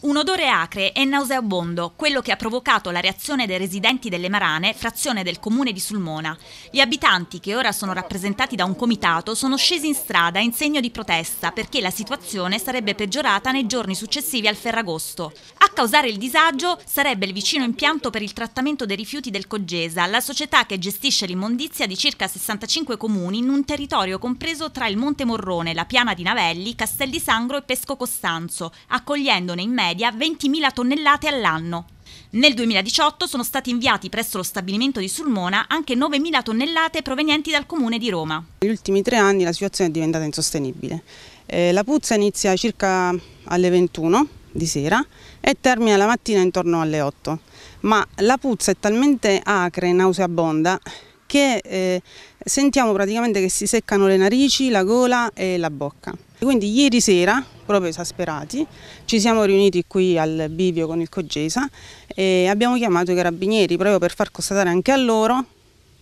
Un odore acre e nauseabondo, quello che ha provocato la reazione dei residenti delle Marane, frazione del comune di Sulmona. Gli abitanti, che ora sono rappresentati da un comitato, sono scesi in strada in segno di protesta perché la situazione sarebbe peggiorata nei giorni successivi al Ferragosto. A causare il disagio sarebbe il vicino impianto per il trattamento dei rifiuti del Coggesa, la società che gestisce l'immondizia di circa 65 comuni in un territorio compreso tra il Monte Morrone, la Piana di Navelli, Castel di Sangro e Pesco Costanzo, accogliendone in mezzo media 20.000 tonnellate all'anno. Nel 2018 sono stati inviati presso lo stabilimento di Sulmona anche 9.000 tonnellate provenienti dal comune di Roma. Negli ultimi tre anni la situazione è diventata insostenibile. Eh, la puzza inizia circa alle 21 di sera e termina la mattina intorno alle 8. Ma la puzza è talmente acre e nauseabonda che eh, sentiamo praticamente che si seccano le narici, la gola e la bocca. Quindi ieri sera, proprio esasperati, ci siamo riuniti qui al bivio con il Cogesa e abbiamo chiamato i carabinieri proprio per far constatare anche a loro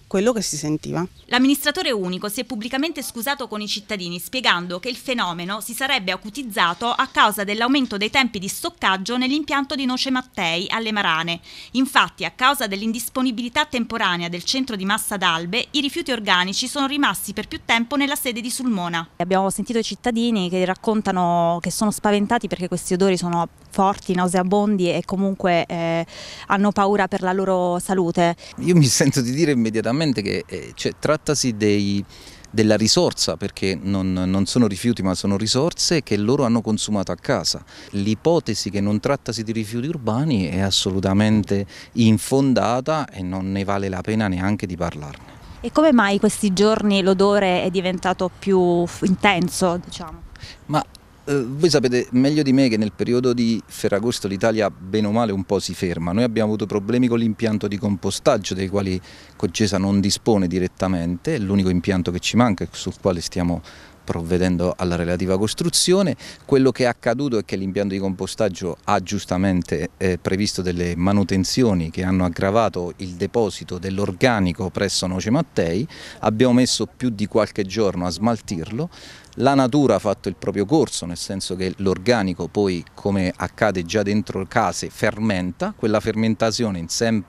quello che si sentiva. L'amministratore unico si è pubblicamente scusato con i cittadini spiegando che il fenomeno si sarebbe acutizzato a causa dell'aumento dei tempi di stoccaggio nell'impianto di Noce Mattei alle Marane. Infatti, a causa dell'indisponibilità temporanea del centro di Massa d'Albe, i rifiuti organici sono rimasti per più tempo nella sede di Sulmona. Abbiamo sentito i cittadini che raccontano che sono spaventati perché questi odori sono forti, nauseabondi e comunque eh, hanno paura per la loro salute. Io mi sento di dire immediatamente naturalmente che eh, cioè, trattasi dei, della risorsa, perché non, non, sono rifiuti ma sono risorse che loro hanno consumato a casa. L'ipotesi che non trattasi di rifiuti urbani è assolutamente infondata e non ne vale la pena neanche di parlarne. E come mai questi giorni l'odore è diventato più intenso? Diciamo? Ma eh, voi sapete meglio di me che nel periodo di Ferragosto l'Italia bene o male un po' si ferma. Noi abbiamo avuto problemi con l'impianto di compostaggio dei quali Coggesa non dispone direttamente, è l'unico impianto che ci manca e sul quale stiamo provvedendo alla relativa costruzione. Quello che è accaduto è che l'impianto di compostaggio ha giustamente eh, previsto delle manutenzioni che hanno aggravato il deposito dell'organico presso Noce Mattei, abbiamo messo più di qualche giorno a smaltirlo, la natura ha fatto il proprio corso, nel senso che l'organico poi, come accade già dentro case, fermenta, quella fermentazione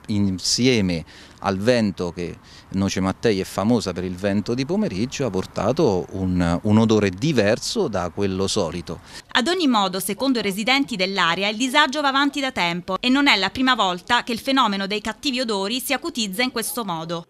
insieme al vento che Noce Mattei è famosa per il vento di pomeriggio ha portato un, un odore diverso da quello solito. Ad ogni modo, secondo i residenti dell'area, il disagio va avanti da tempo e non è la prima volta che il fenomeno dei cattivi odori si acutizza in questo modo.